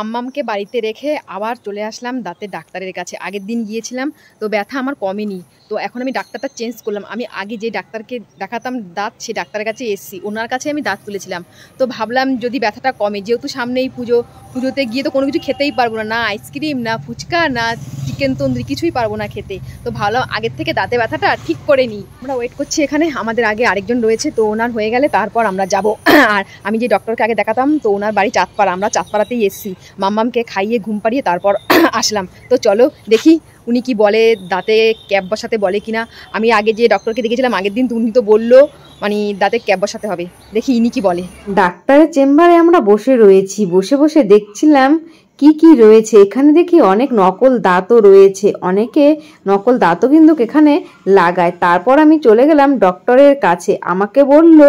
আম্মামকে বাড়িতে রেখে আবার চলে আসলাম দাঁতের ডাক্তারের কাছে আগের দিন গিয়েছিলাম তো ব্যথা আমার কমেনি তো এখন আমি ডাক্তারটা চেঞ্জ করলাম আমি আগে যে ডাক্তারকে দেখাতাম দাঁত সে ডাক্তারের কাছে এসছি ওনার কাছে আমি দাঁত তুলেছিলাম তো ভাবলাম যদি ব্যথাটা কমে যেহেতু সামনেই পুজো পুজোতে গিয়ে তো কোনো কিছু খেতেই পারবো না না আইসক্রিম না ফুচকা না চিকেন তন্দুরি কিছুই পারবো না খেতে তো ভালো আগের থেকে দাঁতে ব্যথাটা ঠিক করে নিই আমরা ওয়েট করছি এখানে আমাদের আগে আরেকজন রয়েছে তো ওনার হয়ে গেলে তারপর আমরা যাব আর আমি যে ডক্টরকে আগে দেখাতাম তো ওনার বাড়ি চাঁদপাড়া আমরা চাঁদপাড়াতেই এসেছি মাম্মামকে খাইয়ে ঘুম পাড়িয়ে তারপর আসলাম তো চলো দেখি উনি কি বলে দাঁতে ক্যাব বসাতে বলে কিনা আমি আগে যে ডক্টরকে দেখেছিলাম আগের দিন তো উনি তো বললো মানে দাঁতে ক্যাব বসাতে হবে দেখি ইনি কি বলে ডাক্তারের চেম্বারে আমরা বসে রয়েছি বসে বসে দেখছিলাম কি কি রয়েছে এখানে দেখি অনেক নকল দাঁতও রয়েছে অনেকে নকল দাঁতও কিন্তু এখানে লাগায় তারপর আমি চলে গেলাম ডক্টরের কাছে আমাকে বলল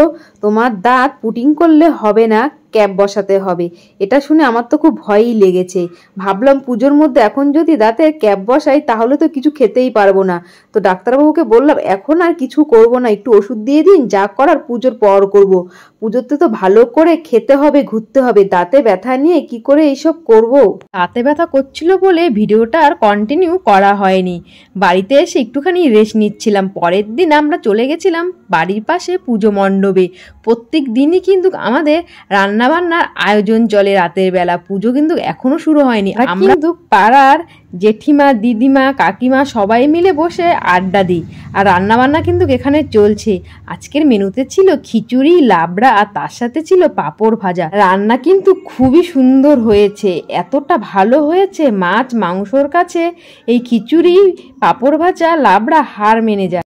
তোমার দাঁত পুটিং করলে হবে না ক্যাপ বসাতে হবে এটা শুনে আমার তো খুব ভয়ই লেগেছে ভাবলাম পুজোর মধ্যে এখন যদি দাঁতে ক্যাপ বসাই তাহলে তো কিছু খেতেই পারবো না তো ডাক্তারবাবুকে বললাম এখন আর কিছু করব না একটু ওষুধ দিয়ে দিন যা করার পুজোর পর করব। পুজোতে তো ভালো করে খেতে হবে ঘুরতে হবে দাঁতে ব্যথা নিয়ে কি করে এইসব করব। দাঁতে ব্যথা করছিল বলে ভিডিওটা আর কন্টিনিউ করা হয়নি বাড়িতে এসে একটুখানি রেস্ট নিচ্ছিলাম পরের দিন আমরা চলে গেছিলাম বাড়ির পাশে পুজো মণ্ডপে প্রত্যেক দিনই কিন্তু আমাদের রান্নাবান্নার আয়োজন চলে রাতের বেলা পুজো কিন্তু এখনো শুরু হয়নি আমরা কিন্তু পাড়ার জেঠিমা দিদিমা কাকিমা সবাই মিলে বসে আড্ডা দিই আর রান্নাবান্না কিন্তু এখানে চলছে আজকের মেনুতে ছিল খিচুড়ি লাবড়া আর তার সাথে ছিল পাঁপড় ভাজা রান্না কিন্তু খুবই সুন্দর হয়েছে এতটা ভালো হয়েছে মাছ মাংসর কাছে এই খিচুড়ি পাঁপড় ভাজা লাবড়া হার মেনে যায়